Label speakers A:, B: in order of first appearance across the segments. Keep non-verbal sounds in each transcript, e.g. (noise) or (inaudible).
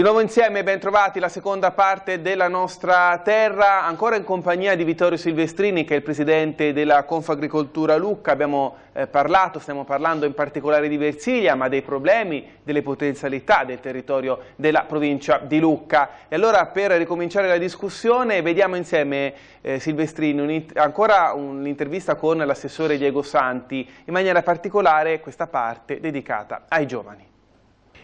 A: Di nuovo insieme, bentrovati, la seconda parte della nostra terra, ancora in compagnia di Vittorio Silvestrini che è il presidente della Confagricoltura Lucca. Abbiamo eh, parlato, stiamo parlando in particolare di Versilia, ma dei problemi, delle potenzialità del territorio della provincia di Lucca. E allora per ricominciare la discussione vediamo insieme eh, Silvestrini un ancora un'intervista con l'assessore Diego Santi, in maniera particolare questa parte dedicata ai giovani.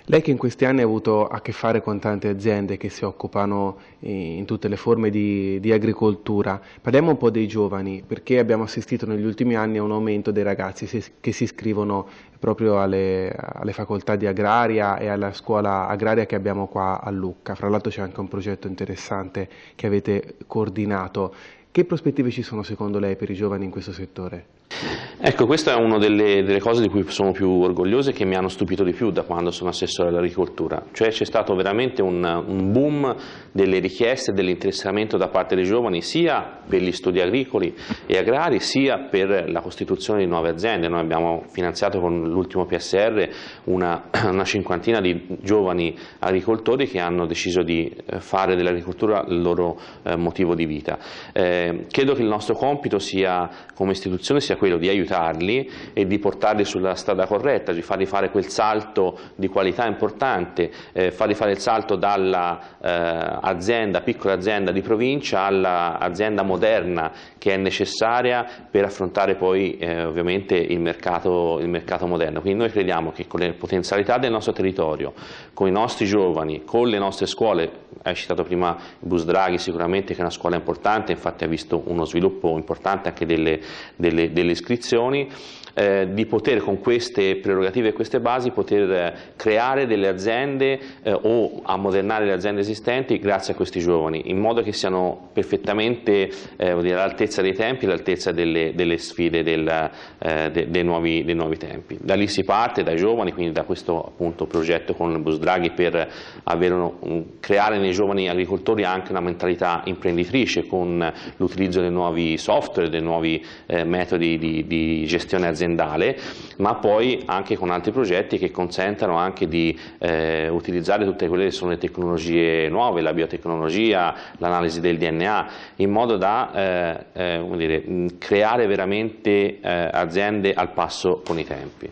A: Lei che in questi anni ha avuto a che fare con tante aziende che si occupano eh, in tutte le forme di, di, agricoltura, parliamo un po' dei giovani, perché abbiamo assistito negli ultimi anni a un aumento dei ragazzi che si iscrivono proprio alle, alle facoltà di agraria e alla scuola agraria che abbiamo qua a Lucca. Fra l'altro c'è anche un progetto interessante che avete coordinato. Che prospettive ci sono secondo lei per i giovani in questo settore?
B: Ecco, questa è una delle, delle, cose di cui sono più orgoglioso e che mi hanno stupito di più da quando sono assessore all'agricoltura, cioè c'è stato veramente un, un boom delle richieste, e dell'interessamento da parte dei giovani sia per gli studi agricoli e agrari sia per la costituzione di nuove aziende, noi abbiamo finanziato con l'ultimo PSR una, (clears throat) una cinquantina di giovani agricoltori che hanno deciso di eh, fare dell'agricoltura il loro eh, motivo di vita. Eh, credo che il nostro compito sia, come istituzione sia quello di aiutare aiutarli e di portarli sulla strada corretta, di farli fare quel salto di qualità importante, eh, farli fare il salto dall'azienda, eh, piccola azienda di provincia all'azienda moderna che è necessaria per affrontare poi eh, ovviamente il mercato, il mercato moderno. Quindi noi crediamo che con le potenzialità del nostro territorio, con i nostri giovani, con le nostre scuole, hai citato prima Bus Draghi sicuramente che è una scuola importante, infatti ha visto uno sviluppo importante anche delle, delle, delle iscrizioni, condizioni eh, di poter con queste prerogative e queste basi poter eh, creare delle aziende eh, o ammodernare le aziende esistenti grazie a questi giovani, in modo che siano perfettamente eh, all'altezza dei tempi all'altezza delle, delle, sfide del, eh, de, dei, nuovi, dei, nuovi, tempi. Da lì si parte, dai giovani, quindi da questo appunto, progetto con Bus Draghi per uno, un, creare nei giovani agricoltori anche una mentalità imprenditrice con l'utilizzo dei nuovi software, dei nuovi eh, metodi di, di gestione aziendale aziendale, ma poi anche con altri progetti che consentano anche di eh, utilizzare tutte quelle che sono le tecnologie nuove, la biotecnologia, l'analisi del DNA, in modo da eh, eh, dire, creare veramente eh, aziende al passo con i tempi.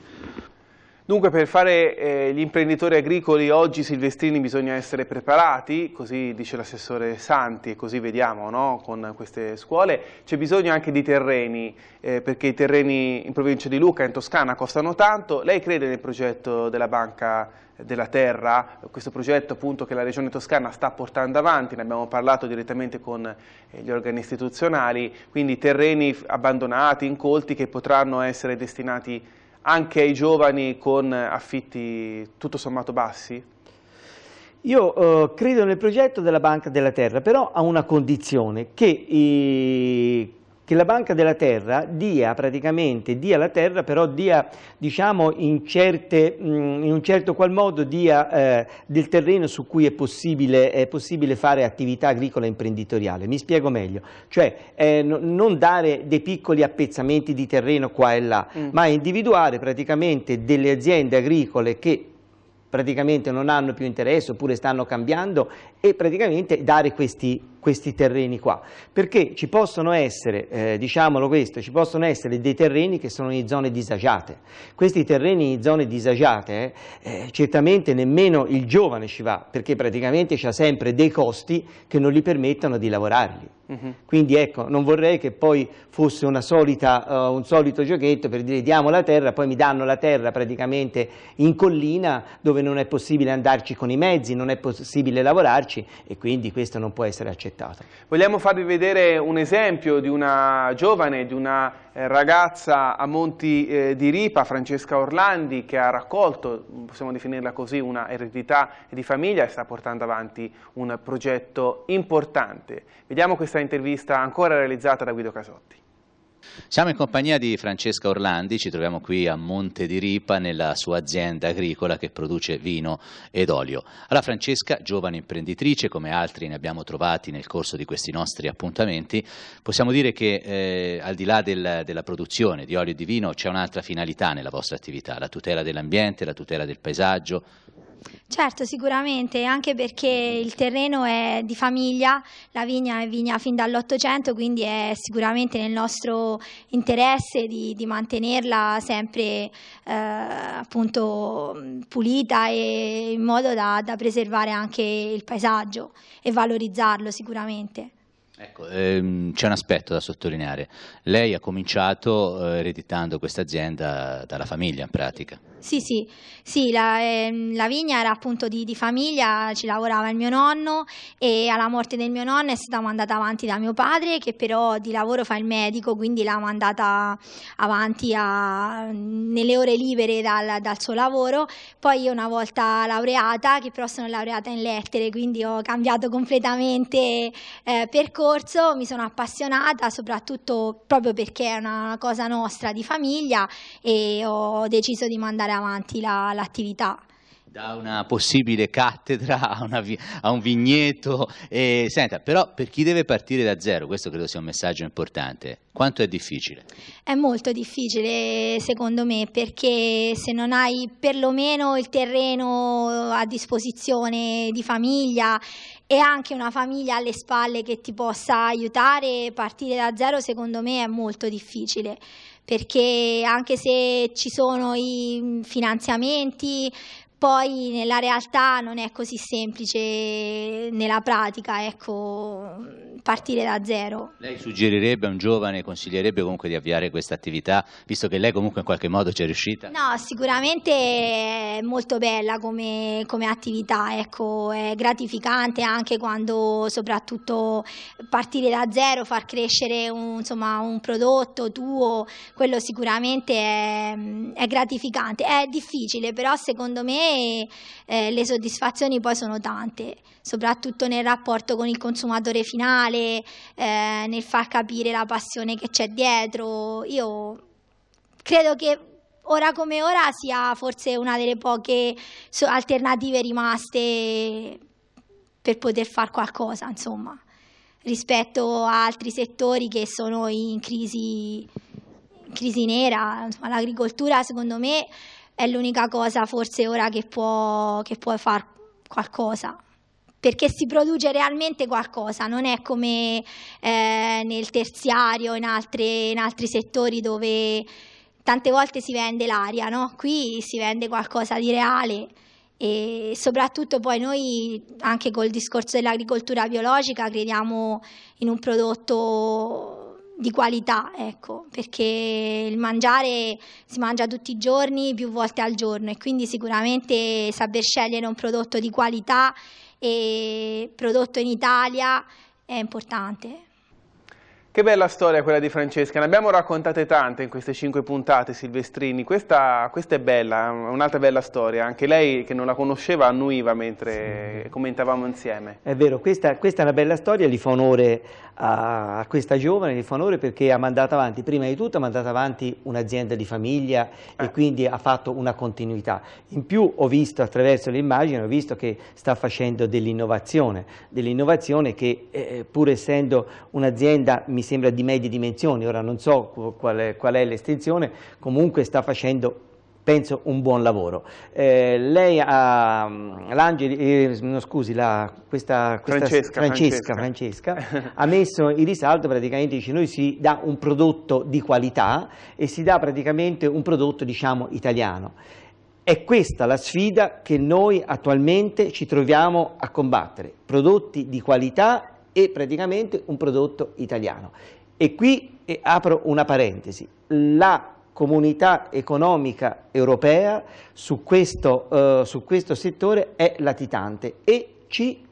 A: Dunque per fare eh, gli imprenditori agricoli oggi silvestrini bisogna essere preparati, così dice l'assessore Santi e così vediamo no? con queste scuole, c'è bisogno anche di terreni eh, perché i terreni in provincia di Luca, in Toscana costano tanto, lei crede nel progetto della banca della terra, questo progetto appunto che la regione toscana sta portando avanti, ne abbiamo parlato direttamente con eh, gli organi istituzionali, quindi terreni abbandonati, incolti che potranno essere destinati a anche ai giovani con affitti tutto sommato bassi?
C: Io eh, credo nel progetto della Banca della Terra, però a una condizione, che i che la Banca della Terra dia praticamente, dia la terra, però dia diciamo in, certe, mm, in un certo qual modo dia eh, del terreno su cui è possibile, è possibile fare attività agricola imprenditoriale. Mi spiego meglio, cioè eh, non dare dei piccoli appezzamenti di terreno qua e là, mm. ma individuare praticamente delle aziende agricole che praticamente non hanno più interesse oppure stanno cambiando e praticamente dare questi, questi terreni qua. Perché ci possono essere, eh, diciamolo questo, ci possono essere dei terreni che sono in zone disagiate. Questi terreni in zone disagiate eh, eh, certamente nemmeno il giovane ci va perché praticamente ha sempre dei costi che non gli permettono di lavorarli. Mm-hmm. Quindi ecco, non vorrei che poi fosse solita, uh, un solito giochetto per dire diamo la terra, poi mi danno la terra praticamente in collina dove non è possibile andarci con i mezzi, non è possibile lavorarci e quindi questo non può essere accettato.
A: Vogliamo farvi vedere un esempio di una giovane, di una eh, ragazza a Monti eh, di Ripa, Francesca Orlandi, che ha raccolto, possiamo definirla così, una eredità di famiglia e sta portando avanti un progetto importante. Vediamo questa questa intervista ancora realizzata da Guido Casotti.
D: Siamo in compagnia di Francesca Orlandi, ci troviamo qui a Monte di Ripa nella sua azienda agricola che produce vino ed olio. Allora Francesca, giovane imprenditrice, come altri ne abbiamo trovati nel corso di questi nostri appuntamenti, possiamo dire che eh, al di là del, della produzione di olio e di vino c'è un'altra finalità nella vostra attività, la tutela dell'ambiente, la tutela del paesaggio,
E: Certo, sicuramente, anche perché il terreno è di famiglia, la vigna è vigna fin dall'Ottocento, quindi è sicuramente nel nostro interesse di, di mantenerla sempre eh, appunto pulita e in modo da, da preservare anche il paesaggio e valorizzarlo sicuramente. Ecco,
D: ehm, c'è un aspetto da sottolineare. Lei ha cominciato eh, ereditando questa azienda dalla famiglia in pratica.
E: Sì, sì, sì la, eh, la, vigna era appunto di, di, famiglia, ci lavorava il mio nonno e alla morte del mio nonno è stata mandata avanti da mio padre che però di lavoro fa il medico, quindi l'ha mandata avanti a, nelle ore libere dal, dal suo lavoro. Poi io una volta laureata, che però sono laureata in lettere, quindi ho cambiato completamente eh, percorso corso mi sono appassionata soprattutto proprio perché è una cosa nostra di famiglia e ho deciso di mandare avanti la, l'attività
D: da una possibile cattedra a, una, a un vigneto. E, senta, però per chi deve partire da zero, questo credo sia un messaggio importante, quanto è difficile?
E: È molto difficile secondo me perché se non hai perlomeno il terreno a disposizione di famiglia e anche una famiglia alle spalle che ti possa aiutare, partire da zero secondo me è molto difficile perché anche se ci sono i finanziamenti poi nella realtà non è così semplice nella pratica, ecco, partire da zero. Lei
D: suggerirebbe a un giovane, consiglierebbe comunque di avviare questa attività, visto che lei comunque in qualche modo ci è riuscita?
E: No, sicuramente è molto bella come, come attività, ecco, è gratificante anche quando soprattutto partire da zero, far crescere un, insomma, un prodotto tuo, quello sicuramente è, è gratificante. È difficile, però secondo me e eh, le soddisfazioni poi sono tante, soprattutto nel rapporto con il consumatore finale, eh, nel far capire la passione che c'è dietro. Io credo che ora come ora sia forse una delle poche alternative rimaste per poter fare qualcosa, insomma, rispetto a altri settori che sono in crisi, crisi nera. l'agricoltura, secondo me, è l'unica cosa forse ora che può, che può far qualcosa perché si produce realmente qualcosa, non è come eh, nel terziario, in, altre, in, altri settori dove tante volte si vende l'aria, no? qui si vende qualcosa di reale e soprattutto poi noi anche col discorso dell'agricoltura biologica crediamo in un prodotto di qualità, ecco, perché il mangiare si mangia tutti i giorni, più volte al giorno e quindi sicuramente saper scegliere un prodotto di qualità e prodotto in Italia è importante.
A: Che bella storia quella di Francesca, ne abbiamo raccontate tante in queste cinque puntate Silvestrini, questa, questa è bella, un'altra bella storia, anche lei che non la conosceva annuiva mentre sì. commentavamo insieme.
C: È vero, questa, questa, è una bella storia, gli fa onore a, a, questa giovane, gli fa onore perché ha mandato avanti, prima di tutto ha mandato avanti un'azienda di famiglia eh. e quindi ha fatto una continuità. In più ho visto attraverso l'immagine, ho visto che sta facendo dell'innovazione, dell'innovazione che eh, pur essendo un'azienda mi sembra di medie dimensioni, ora non so qual è, qual è l'estensione, comunque sta facendo penso un buon lavoro. Eh, lei ha, eh, no, scusi, la, questa, questa Francesca, Francesca, Francesca, Francesca (laughs) ha messo in risalto praticamente, dice noi si dà un prodotto di qualità e si dà praticamente un prodotto diciamo italiano. È questa la sfida che noi attualmente ci troviamo a combattere, prodotti di qualità è praticamente un prodotto italiano. E qui apro una parentesi, la comunità economica europea su questo, eh, su questo settore è latitante
A: e ci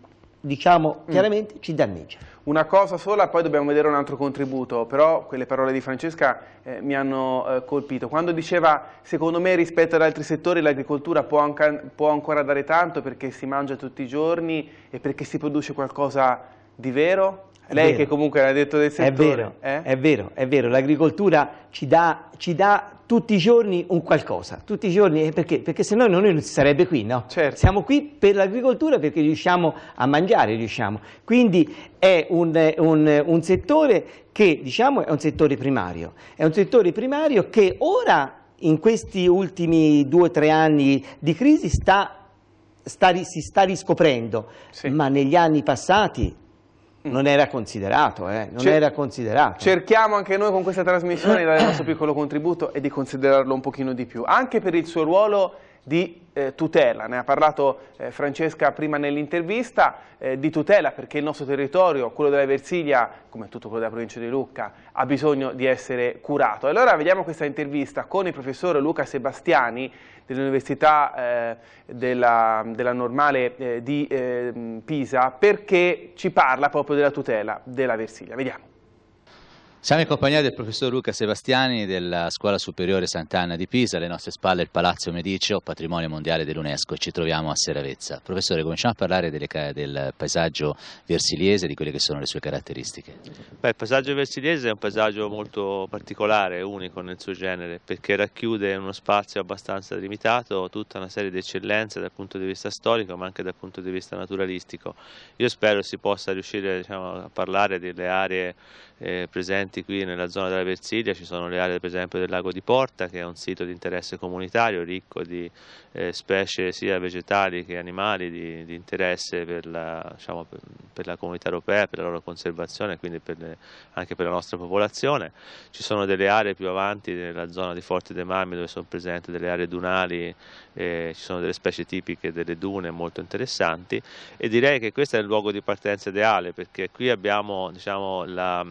A: diciamo mm. chiaramente, mm. ci danneggia. Una cosa sola, poi dobbiamo vedere un altro contributo, però quelle parole di Francesca eh, mi hanno eh, colpito. Quando diceva, secondo me rispetto ad altri settori l'agricoltura può, può ancora dare tanto perché si mangia tutti i giorni e perché si produce qualcosa di vero? È Lei vero. che comunque l'ha detto del settore. È vero, eh?
C: è vero, è vero. L'agricoltura ci dà, ci dà tutti i giorni un qualcosa, tutti i giorni, perché, perché se no noi non si sarebbe qui, no? Certo. Siamo qui per l'agricoltura perché riusciamo a mangiare, riusciamo. Quindi è un, un, un settore che, diciamo, è un settore primario, è un settore primario che ora, in questi ultimi due o tre anni di crisi, sta Sta, si sta riscoprendo, sì. ma negli anni passati Mm. non era considerato,
A: eh? non era
C: considerato.
A: Cerchiamo anche noi con questa trasmissione di dare il nostro piccolo contributo e di considerarlo un pochino di più, anche per il suo ruolo di eh, tutela, ne ha parlato eh, Francesca prima nell'intervista, eh, di tutela perché il nostro territorio, quello della Versilia, come tutto quello della provincia di Lucca, ha bisogno di essere curato. Allora vediamo questa intervista con il professore Luca Sebastiani dell'Università eh, della, della, Normale eh, di eh, Pisa perché ci parla proprio della tutela della Versilia. Vediamo.
D: Siamo in compagnia del professor Luca Sebastiani della Scuola Superiore Sant'Anna di Pisa, alle nostre spalle il Palazzo Mediceo, patrimonio mondiale dell'UNESCO, e ci troviamo a Seravezza. Professore, cominciamo a parlare delle, del paesaggio versiliese, di quelle che sono le sue caratteristiche. Beh, il
F: paesaggio versiliese è un paesaggio molto particolare, unico nel suo genere, perché racchiude in uno spazio abbastanza limitato tutta una serie di eccellenze dal punto di vista storico, ma anche dal punto di vista naturalistico. Io spero si possa riuscire diciamo, a parlare delle aree eh, presenti qui nella zona della Versilia ci sono le aree per esempio del lago di Porta che è un sito di interesse comunitario ricco di eh, specie sia vegetali che animali di, di interesse per la, diciamo, per, per la, comunità europea, per la loro conservazione e quindi per le, anche per la nostra popolazione. Ci sono delle aree più avanti nella zona di Forte dei Marmi dove sono presenti delle aree dunali, eh, ci sono delle specie tipiche delle dune molto interessanti e direi che questo è il luogo di partenza ideale perché qui abbiamo diciamo, la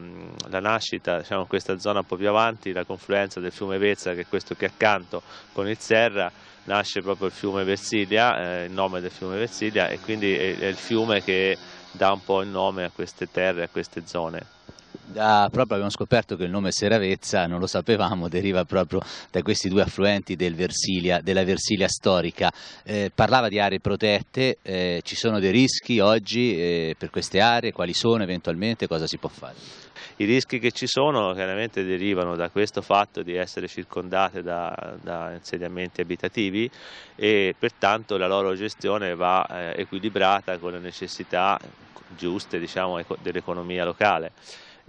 F: la nascita, diciamo in questa zona un po' più avanti, la confluenza del fiume Vezza che è questo che è accanto con il Serra, nasce proprio il fiume Versilia, eh, il nome del fiume Versilia e quindi è, è il fiume che dà un po' il nome a queste terre, a queste zone.
D: Da, proprio abbiamo scoperto che il nome Seravezza, non lo sapevamo, deriva proprio da questi due affluenti del Versilia, della Versilia storica. Eh, parlava di aree protette, eh, ci sono dei rischi oggi eh, per queste aree, quali sono eventualmente, cosa si può fare?
F: I rischi che ci sono chiaramente derivano da questo fatto di essere circondate da, da insediamenti abitativi e pertanto la loro gestione va eh, equilibrata con le necessità giuste diciamo, dell'economia locale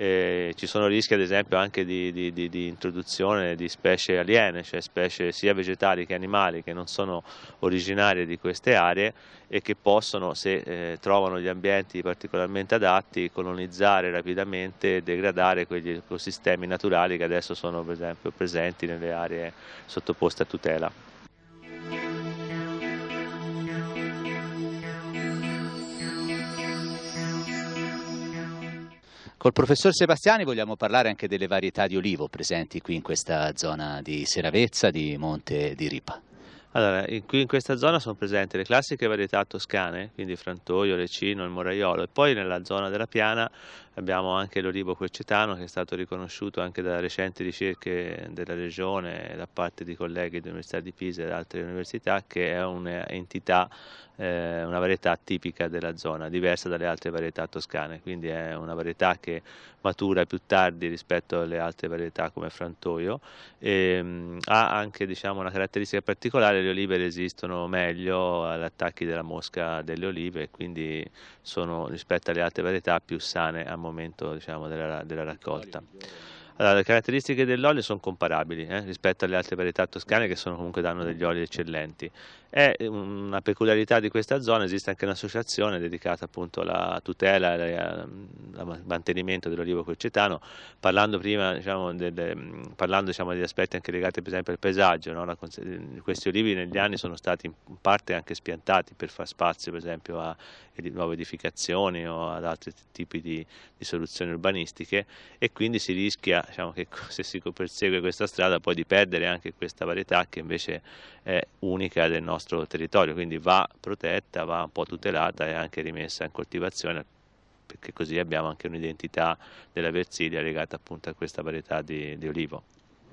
F: eh, ci sono rischi ad esempio anche di, di, di, di, introduzione di specie aliene, cioè specie sia vegetali che animali che non sono originarie di queste aree e che possono, se eh, trovano gli ambienti particolarmente adatti, colonizzare rapidamente e degradare quegli ecosistemi naturali che adesso sono per esempio presenti nelle aree sottoposte a tutela.
D: Col professor Sebastiani vogliamo parlare anche delle varietà di olivo presenti qui in questa zona di Seravezza, di Monte di Ripa. Allora, in, qui in questa zona sono presenti le classiche varietà toscane,
F: quindi frantoio, lecino, il moraiolo, e poi nella zona della piana Abbiamo anche l'olivo quercetano che è stato riconosciuto anche da recenti ricerche della Regione da parte di colleghi dell'Università di Pisa e da altre università che è un'entità, eh, una varietà tipica della zona, diversa dalle altre varietà toscane, quindi è una varietà che matura più tardi rispetto alle altre varietà come frantoio e, ehm, mh, ha anche diciamo, una caratteristica particolare, le olive resistono meglio agli attacchi della mosca delle olive e quindi sono rispetto alle altre varietà più sane a momento diciamo, della, della raccolta. Allora, le caratteristiche dell'olio sono comparabili eh, rispetto alle altre varietà toscane che sono comunque danno degli oli eccellenti. È eh, una peculiarità di questa zona, esiste anche un'associazione dedicata appunto alla tutela e al mantenimento dell'olivo colcetano, parlando prima diciamo, delle, parlando, diciamo, degli aspetti anche legati per esempio al paesaggio, no? questi olivi negli anni sono stati in parte anche spiantati per far spazio per esempio a nuove edificazioni o ad altri tipi di, di soluzioni urbanistiche e quindi si rischia diciamo che (laughs) se si persegue questa strada poi di perdere anche questa varietà che invece è unica del nostro territorio, quindi va protetta, va un po' tutelata e anche rimessa in coltivazione perché così abbiamo anche un'identità della Versilia
D: legata appunto a questa varietà di, di olivo.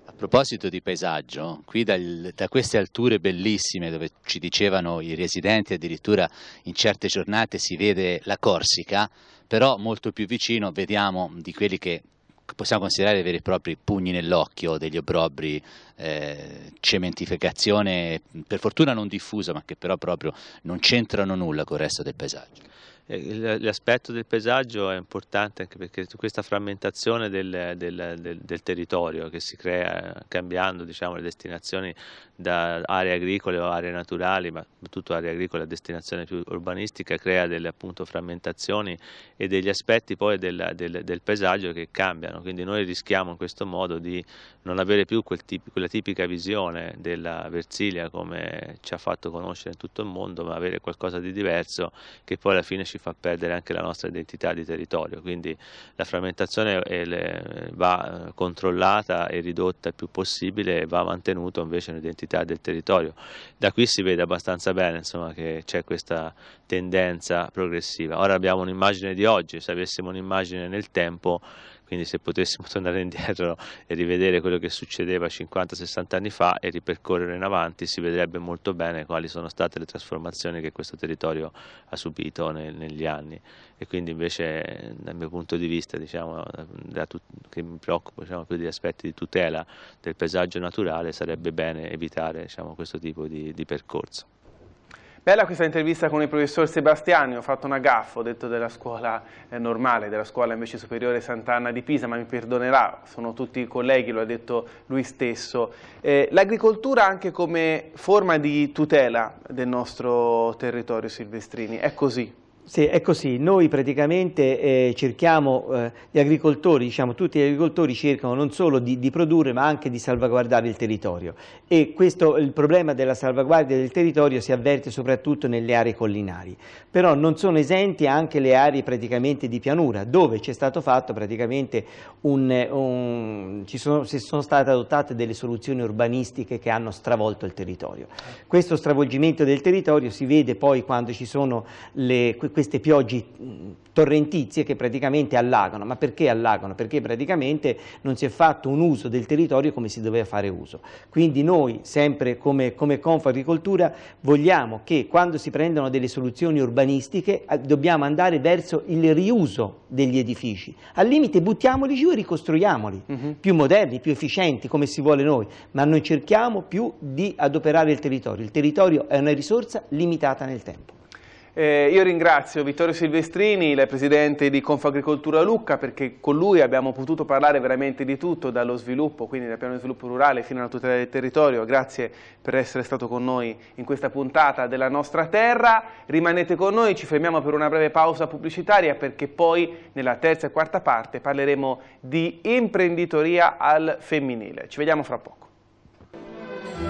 D: A proposito di paesaggio, qui dal, da queste alture bellissime dove ci dicevano i residenti addirittura in certe giornate si vede la Corsica, però molto più vicino vediamo di quelli che possiamo considerare veri e propri pugni nell'occhio degli obrobri, eh, cementificazione per fortuna non diffusa ma che però proprio non c'entrano nulla con il resto del paesaggio.
F: Eh, l'aspetto del paesaggio è importante anche perché questa frammentazione del, del, del, del territorio che si crea cambiando diciamo, le destinazioni da aree agricole o aree naturali, ma soprattutto aree agricole a destinazione più urbanistica, crea delle appunto, frammentazioni e degli aspetti poi del, paesaggio che cambiano. Quindi noi rischiamo in questo modo di non avere più quel tipi, quella tipica visione della Versilia come ci ha fatto conoscere in tutto il mondo, ma avere qualcosa di diverso che poi alla fine ci fa perdere anche la nostra identità di territorio, quindi la frammentazione le, va eh, controllata e ridotta il più possibile e va mantenuta invece un'identità del territorio. Da qui si vede abbastanza bene insomma, che c'è questa tendenza progressiva. Ora abbiamo un'immagine di oggi, se avessimo un'immagine nel tempo quindi se potessimo (laughs) tornare indietro e rivedere quello che succedeva 50-60 anni fa e ripercorrere in avanti si vedrebbe molto bene quali sono state le trasformazioni che questo territorio ha subito nel, negli anni e quindi invece dal mio punto di vista diciamo, che mi preoccupo diciamo, più degli aspetti di tutela del paesaggio naturale sarebbe bene evitare diciamo, questo tipo di, di percorso.
A: Bella questa intervista con il professor Sebastiani, ho fatto una gaffa, ho detto della scuola eh, normale, della scuola invece superiore Sant'Anna di Pisa, ma mi perdonerà, sono tutti colleghi, lo ha detto lui stesso. Eh, L'agricoltura anche come forma di tutela del nostro territorio silvestrini, è così?
C: Sì, è così. Noi praticamente eh, cerchiamo, eh, gli agricoltori, diciamo tutti gli agricoltori cercano non solo di, di, produrre ma anche di salvaguardare il territorio e questo, il problema della salvaguardia del territorio si avverte soprattutto nelle aree collinari, però non sono esenti anche le aree praticamente di pianura dove c'è stato fatto praticamente un, un ci sono, si sono state adottate delle soluzioni urbanistiche che hanno stravolto il territorio. Questo stravolgimento del territorio si vede poi quando ci sono le queste piogge torrentizie che praticamente allagano. Ma perché allagano? Perché praticamente non si è fatto un uso del territorio come si doveva fare uso. Quindi noi, sempre come, come Agricoltura, vogliamo che quando si prendono delle soluzioni urbanistiche dobbiamo andare verso il riuso degli edifici. Al limite buttiamoli giù e ricostruiamoli, uh mhm. -huh. più moderni, più efficienti, come si vuole noi, ma non cerchiamo più di adoperare il territorio. Il territorio è una risorsa limitata nel tempo.
A: Eh, io ringrazio Vittorio Silvestrini, il presidente di Confagricoltura Lucca, perché con lui abbiamo potuto parlare veramente di tutto, dallo sviluppo, quindi dal piano di sviluppo rurale fino alla tutela del territorio. Grazie per essere stato con noi in questa puntata della nostra terra. Rimanete con noi, ci fermiamo per una breve pausa pubblicitaria perché poi nella terza e quarta parte parleremo di imprenditoria al femminile. Ci vediamo fra poco.